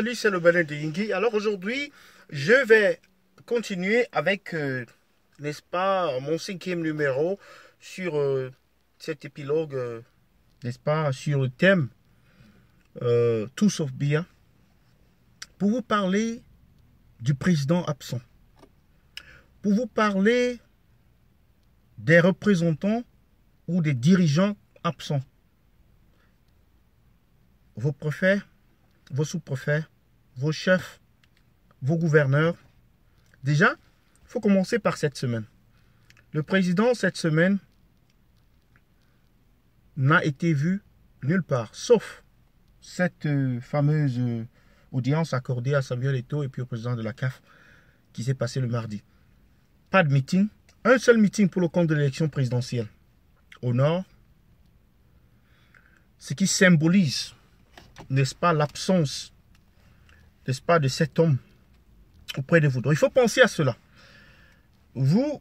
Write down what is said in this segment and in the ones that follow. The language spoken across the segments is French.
salut, c'est le bonheur de Yingui. Alors aujourd'hui, je vais continuer avec, euh, n'est-ce pas, mon cinquième numéro sur euh, cet épilogue, euh, n'est-ce pas, sur le thème Tout sauf bien, pour vous parler du président absent, pour vous parler des représentants ou des dirigeants absents. Vos préférez vos sous-préfets, vos chefs, vos gouverneurs. Déjà, il faut commencer par cette semaine. Le président, cette semaine, n'a été vu nulle part, sauf cette euh, fameuse euh, audience accordée à Samuel Eto et puis au président de la CAF qui s'est passée le mardi. Pas de meeting, un seul meeting pour le compte de l'élection présidentielle au Nord, ce qui symbolise n'est-ce pas, l'absence, n'est-ce pas, de cet homme auprès de vous. Donc, il faut penser à cela. Vous,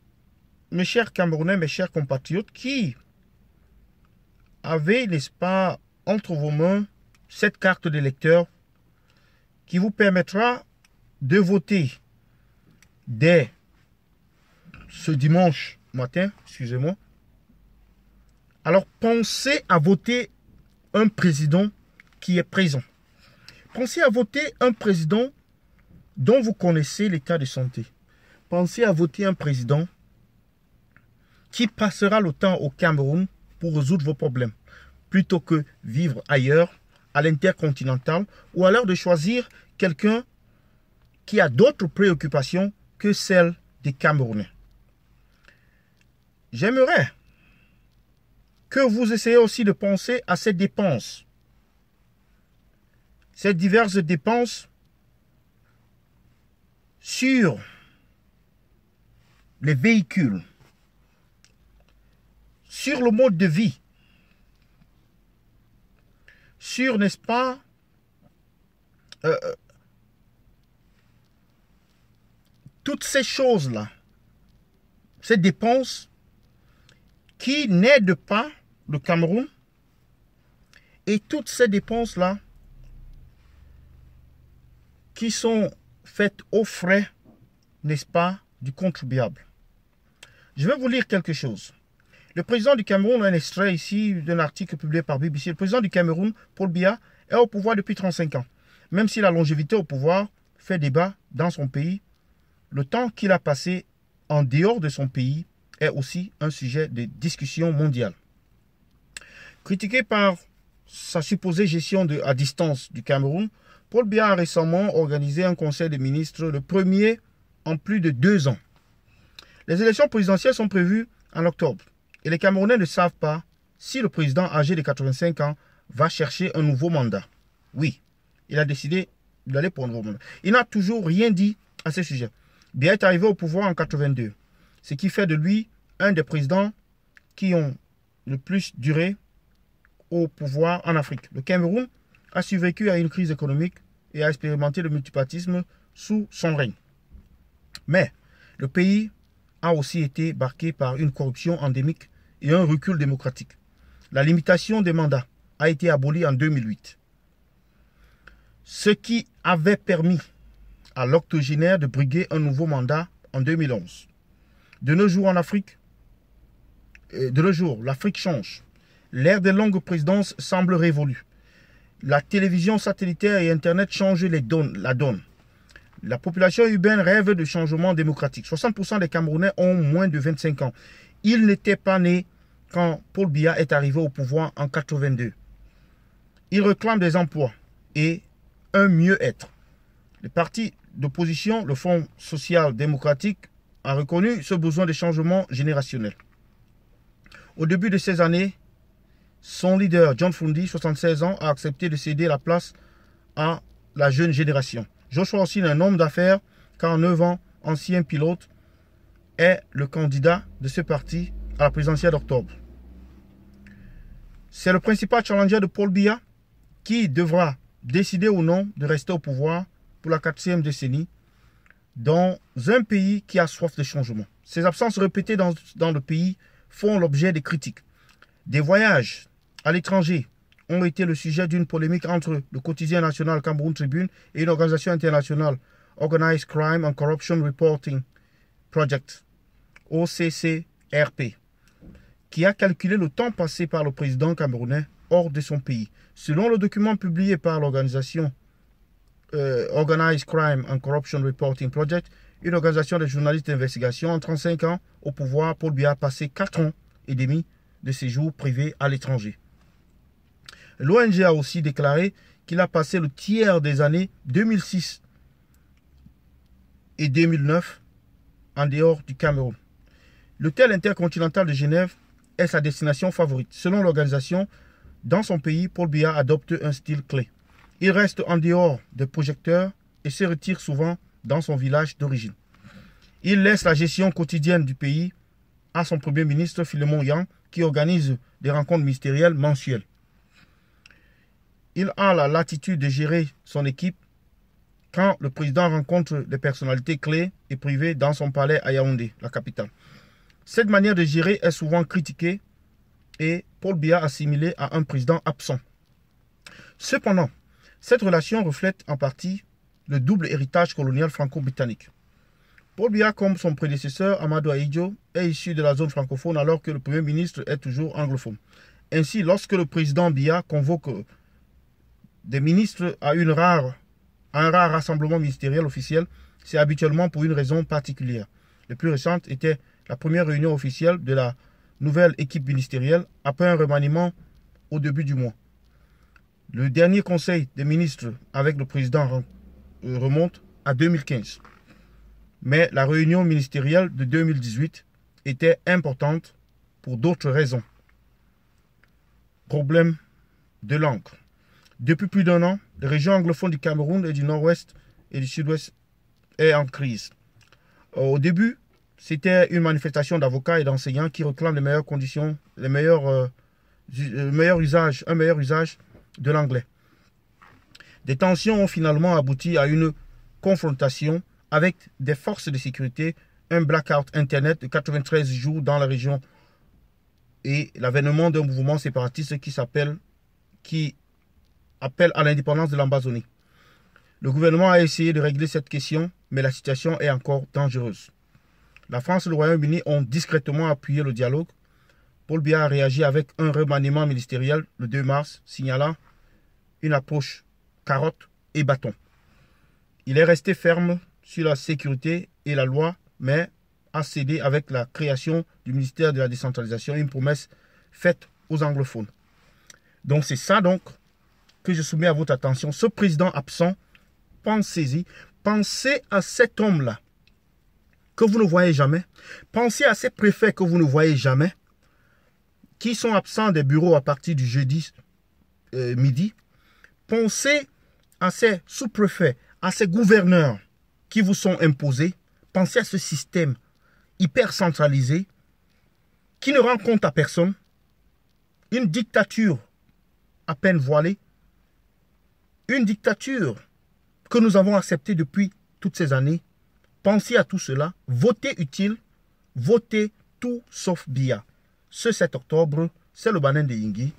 mes chers Camerounais, mes chers compatriotes, qui avez, n'est-ce pas, entre vos mains cette carte d'électeur qui vous permettra de voter dès ce dimanche matin, excusez-moi. Alors pensez à voter un président est présent. Pensez à voter un président dont vous connaissez l'état de santé. Pensez à voter un président qui passera le temps au Cameroun pour résoudre vos problèmes, plutôt que vivre ailleurs, à l'intercontinental, ou alors de choisir quelqu'un qui a d'autres préoccupations que celles des Camerounais. J'aimerais que vous essayez aussi de penser à ces dépenses ces diverses dépenses sur les véhicules, sur le mode de vie, sur, n'est-ce pas, euh, euh, toutes ces choses-là, ces dépenses qui n'aident pas le Cameroun, et toutes ces dépenses-là qui sont faites aux frais, n'est-ce pas, du contribuable. Je vais vous lire quelque chose. Le président du Cameroun, un extrait ici d'un article publié par BBC, le président du Cameroun, Paul Biya, est au pouvoir depuis 35 ans. Même si la longévité au pouvoir fait débat dans son pays, le temps qu'il a passé en dehors de son pays est aussi un sujet de discussion mondiale. Critiqué par sa supposée gestion de, à distance du Cameroun, Paul Biya a récemment organisé un conseil des ministres, le premier en plus de deux ans. Les élections présidentielles sont prévues en octobre et les Camerounais ne savent pas si le président âgé de 85 ans va chercher un nouveau mandat. Oui, il a décidé d'aller pour un nouveau mandat. Il n'a toujours rien dit à ce sujet. Biya est arrivé au pouvoir en 82, ce qui fait de lui un des présidents qui ont le plus duré au pouvoir en Afrique. Le Cameroun a survécu à une crise économique et a expérimenté le multipartisme sous son règne. Mais le pays a aussi été marqué par une corruption endémique et un recul démocratique. La limitation des mandats a été abolie en 2008, ce qui avait permis à l'octogénaire de briguer un nouveau mandat en 2011. De nos jours en Afrique, euh, de nos jours, l'Afrique change. L'ère des longues présidences semble révolue. La télévision satellitaire et Internet changent la donne. La population urbaine rêve de changements démocratiques. 60% des Camerounais ont moins de 25 ans. Ils n'étaient pas nés quand Paul Biya est arrivé au pouvoir en 82. Ils réclament des emplois et un mieux-être. Le parti d'opposition, le Fonds social démocratique, a reconnu ce besoin de changement générationnel. Au début de ces années, son leader, John Fundy, 76 ans, a accepté de céder la place à la jeune génération. Joshua aussi un homme d'affaires, 49 ans, ancien pilote, est le candidat de ce parti à la présidentielle d'octobre. C'est le principal challenger de Paul Biya qui devra décider ou non de rester au pouvoir pour la quatrième décennie dans un pays qui a soif de changement. Ses absences répétées dans, dans le pays font l'objet des critiques. Des voyages à l'étranger ont été le sujet d'une polémique entre le quotidien national Cameroun Tribune et une organisation internationale, Organized Crime and Corruption Reporting Project, OCCRP, qui a calculé le temps passé par le président camerounais hors de son pays. Selon le document publié par l'organisation euh, Organized Crime and Corruption Reporting Project, une organisation de journalistes d'investigation en 35 ans au pouvoir, pour Biya a passé 4 ans et demi de séjour privé à l'étranger. L'ONG a aussi déclaré qu'il a passé le tiers des années 2006 et 2009 en dehors du Cameroun. L'hôtel intercontinental de Genève est sa destination favorite. Selon l'organisation, dans son pays, Paul Biya adopte un style clé. Il reste en dehors des projecteurs et se retire souvent dans son village d'origine. Il laisse la gestion quotidienne du pays à son premier ministre Philemon Yang qui organise des rencontres ministérielles mensuelles il a la latitude de gérer son équipe quand le président rencontre des personnalités clés et privées dans son palais à Yaoundé, la capitale. Cette manière de gérer est souvent critiquée et Paul Biya assimilé à un président absent. Cependant, cette relation reflète en partie le double héritage colonial franco-britannique. Paul Biya, comme son prédécesseur Amadou Aïdjo, est issu de la zone francophone alors que le Premier ministre est toujours anglophone. Ainsi, lorsque le président Biya convoque des ministres à, un rare rassemblement ministériel officiel, c'est habituellement pour une raison particulière. Les plus récente était la première réunion officielle de la nouvelle équipe ministérielle après un remaniement au début du mois. Le dernier conseil des ministres avec le président euh, remonte à 2015. Mais la réunion ministérielle de 2018 était importante pour d'autres raisons. Problème de l'encre. Depuis plus d'un an, les régions anglophones du Cameroun et du Nord-Ouest et du Sud-Ouest est en crise. Euh, au début, c'était une manifestation d'avocats et d'enseignants qui réclament les meilleures conditions, les meilleurs, le euh, euh, meilleur usage, un meilleur usage de l'anglais. Des tensions ont finalement abouti à une confrontation avec des forces de sécurité, un blackout internet de 93 jours dans la région et l'avènement d'un mouvement séparatiste qui s'appelle, qui appel à l'indépendance de l'Ambazonie. Le gouvernement a essayé de régler cette question, mais la situation est encore dangereuse. La France et le Royaume-Uni ont discrètement appuyé le dialogue. Paul Biya a réagi avec un remaniement ministériel le 2 mars, signalant une approche carotte et bâton. Il est resté ferme sur la sécurité et la loi, mais a cédé avec la création du ministère de la décentralisation, une promesse faite aux anglophones. Donc c'est ça donc que je soumets à votre attention. Ce président absent, pensez-y. Pensez à cet homme-là que vous ne voyez jamais. Pensez à ces préfets que vous ne voyez jamais, qui sont absents des bureaux à partir du jeudi euh, midi. Pensez à ces sous-préfets, à ces gouverneurs qui vous sont imposés. Pensez à ce système hyper centralisé qui ne rend compte à personne. Une dictature à peine voilée une dictature que nous avons acceptée depuis toutes ces années. Pensez à tout cela, votez utile, votez tout sauf BIA. Ce 7 octobre, c'est le banan de Yingui.